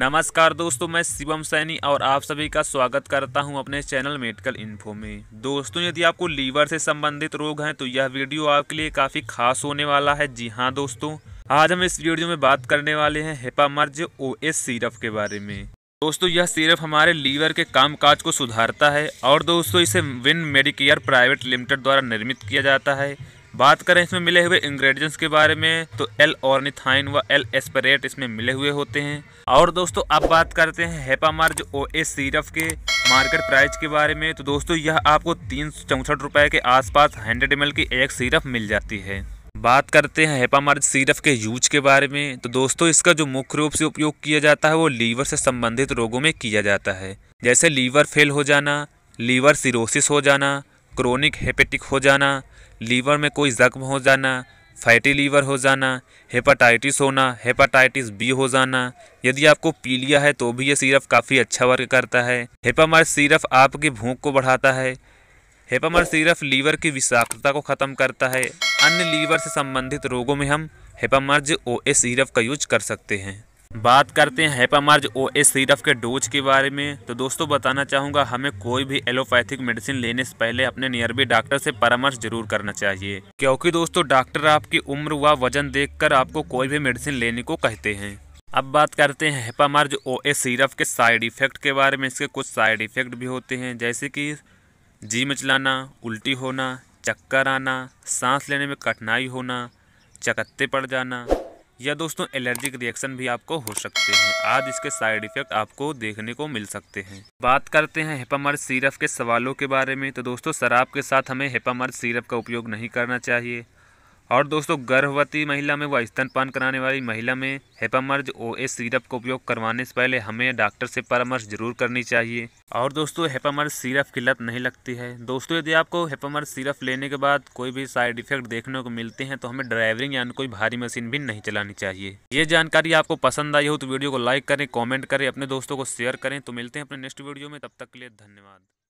नमस्कार दोस्तों मैं शिवम सैनी और आप सभी का स्वागत करता हूं अपने चैनल मेडिकल इन्फो में दोस्तों यदि आपको लीवर से संबंधित रोग हैं तो यह वीडियो आपके लिए काफ़ी खास होने वाला है जी हां दोस्तों आज हम इस वीडियो में बात करने वाले हैं हेपामर्ज ओ एस सीरप के बारे में दोस्तों यह सिरप हमारे लीवर के कामकाज को सुधारता है और दोस्तों इसे विन मेडिकेयर प्राइवेट लिमिटेड द्वारा निर्मित किया जाता है बात करें इसमें मिले हुए इंग्रेडिएंट्स के बारे में तो एल ऑर्निथाइन व एल एस्परेट इसमें मिले हुए होते हैं और दोस्तों अब बात करते हैं हेपामार्ज ओ एस सीरफ के मार्केट प्राइस के बारे में तो दोस्तों यह आपको तीन चौंसठ रुपए के आसपास हंड्रेड एम की एक सीरप मिल जाती है बात करते हैं हेपामार्ज सीरप के यूज के बारे में तो दोस्तों इसका जो मुख्य रूप से उपयोग किया जाता है वो लीवर से संबंधित रोगों में किया जाता है जैसे लीवर फेल हो जाना लीवर सिरोसिस हो जाना क्रोनिक हेपेटिक हो जाना लीवर में कोई ज़ख्म हो जाना फैटी लीवर हो जाना हेपाटाइटिस होना हेपाटाइटिस बी हो जाना यदि आपको पीलिया है तो भी ये सिरप काफ़ी अच्छा वर्क करता है हेपामार सिरप आपकी भूख को बढ़ाता है हेपामार सिरप लीवर की विषाक्तता को ख़त्म करता है अन्य लीवर से संबंधित रोगों में हम हेपामर्ज ओ ए सीरप का यूज कर सकते हैं बात करते हैं हेपामार्ज ओ एस सीरफ के डोज के बारे में तो दोस्तों बताना चाहूँगा हमें कोई भी एलोपैथिक मेडिसिन लेने से पहले अपने नियरबी डॉक्टर से परामर्श जरूर करना चाहिए क्योंकि दोस्तों डॉक्टर आपकी उम्र व वजन देखकर आपको कोई भी मेडिसिन लेने को कहते हैं अब बात करते हैं हेपामार्ज ओ एस सीरप के साइड इफ़ेक्ट के बारे में इसके कुछ साइड इफ़ेक्ट भी होते हैं जैसे कि जी मचलाना उल्टी होना चक्कर आना सांस लेने में कठिनाई होना चकत्ते पड़ जाना या दोस्तों एलर्जिक रिएक्शन भी आपको हो सकते हैं आज इसके साइड इफेक्ट आपको देखने को मिल सकते हैं बात करते हैं हेपामर सीरप के सवालों के बारे में तो दोस्तों शराब के साथ हमें हेपामर सीरप का उपयोग नहीं करना चाहिए और दोस्तों गर्भवती महिला में व स्तनपान कराने वाली महिला में हेपामर्ज ओ एस सीरप का उपयोग करवाने से पहले हमें डॉक्टर से परामर्श जरूर करनी चाहिए और दोस्तों हेपामर्ज सीरप की लत नहीं लगती है दोस्तों यदि आपको हेपामर्ज सीरप लेने के बाद कोई भी साइड इफेक्ट देखने को मिलते हैं तो हमें ड्राइविंग यानी कोई भारी मशीन भी नहीं चलानी चाहिए ये जानकारी आपको पसंद आई हो तो वीडियो को लाइक करें कॉमेंट करें अपने दोस्तों को शेयर करें तो मिलते हैं अपने नेक्स्ट वीडियो में तब तक के लिए धन्यवाद